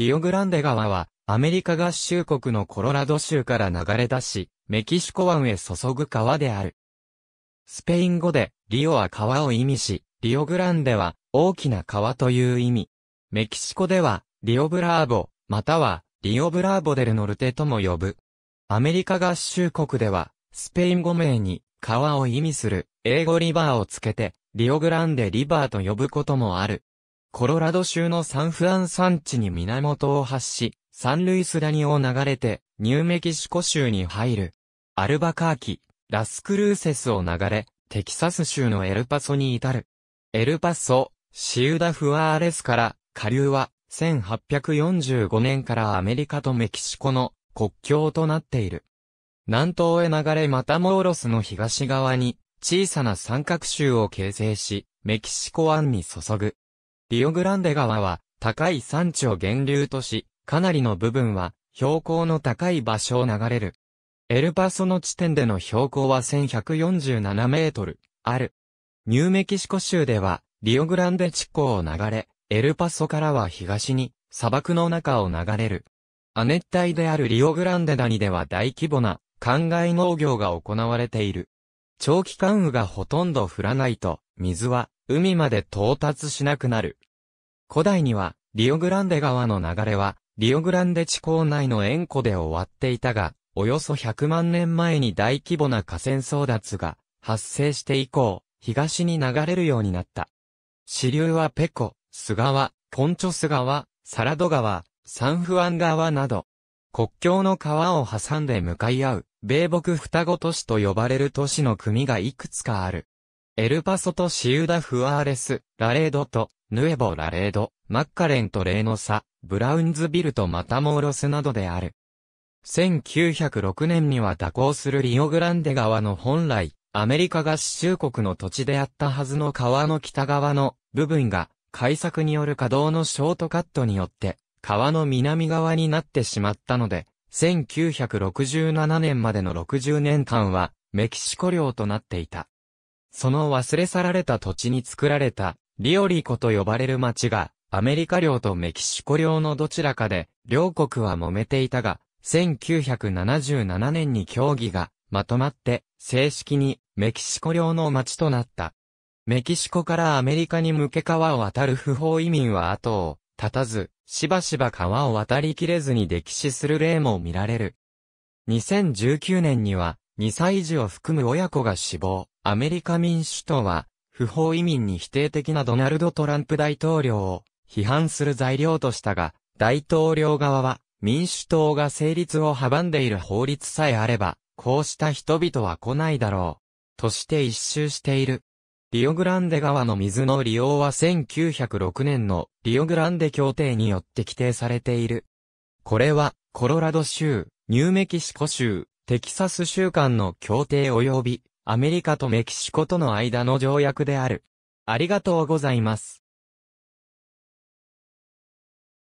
リオグランデ川は、アメリカ合衆国のコロラド州から流れ出し、メキシコ湾へ注ぐ川である。スペイン語で、リオは川を意味し、リオグランデは、大きな川という意味。メキシコでは、リオブラーボ、または、リオブラーボデルノルテとも呼ぶ。アメリカ合衆国では、スペイン語名に、川を意味する、英語リバーをつけて、リオグランデリバーと呼ぶこともある。コロラド州のサンフラン山地に源を発し、サンルイスニを流れて、ニューメキシコ州に入る。アルバカーキ、ラスクルーセスを流れ、テキサス州のエルパソに至る。エルパソ、シウダフアーレスから、下流は、1845年からアメリカとメキシコの国境となっている。南東へ流れまたモーロスの東側に、小さな三角州を形成し、メキシコ湾に注ぐ。リオグランデ川は高い山地を源流とし、かなりの部分は標高の高い場所を流れる。エルパソの地点での標高は1147メートルある。ニューメキシコ州ではリオグランデ地港を流れ、エルパソからは東に砂漠の中を流れる。亜熱帯であるリオグランデ谷では大規模な灌漑農業が行われている。長期間雨がほとんど降らないと、水は海まで到達しなくなる。古代には、リオグランデ川の流れは、リオグランデ地港内の塩湖で終わっていたが、およそ100万年前に大規模な河川争奪が発生して以降、東に流れるようになった。支流はペコ、ス川、ポンチョス川、サラド川、サンフアン川など、国境の川を挟んで向かい合う、米北双子都市と呼ばれる都市の組がいくつかある。エルパソとシウダフアーレス、ラレードとヌエボ・ラレード、マッカレンとレーノサ、ブラウンズビルとマタモーロスなどである。1906年には蛇行するリオグランデ川の本来、アメリカ合衆国の土地であったはずの川の北側の部分が、改作による稼働のショートカットによって、川の南側になってしまったので、1967年までの60年間は、メキシコ領となっていた。その忘れ去られた土地に作られた、リオリコと呼ばれる町が、アメリカ領とメキシコ領のどちらかで、両国は揉めていたが、1977年に協議がまとまって、正式にメキシコ領の町となった。メキシコからアメリカに向け川を渡る不法移民は後を絶たず、しばしば川を渡りきれずに溺死する例も見られる。2019年には、2歳児を含む親子が死亡、アメリカ民主党は、不法移民に否定的なドナルド・トランプ大統領を批判する材料としたが、大統領側は民主党が成立を阻んでいる法律さえあれば、こうした人々は来ないだろう。として一周している。リオグランデ川の水の利用は1906年のリオグランデ協定によって規定されている。これはコロラド州、ニューメキシコ州、テキサス州間の協定及びアメリカとメキシコとの間の条約である。ありがとうございます。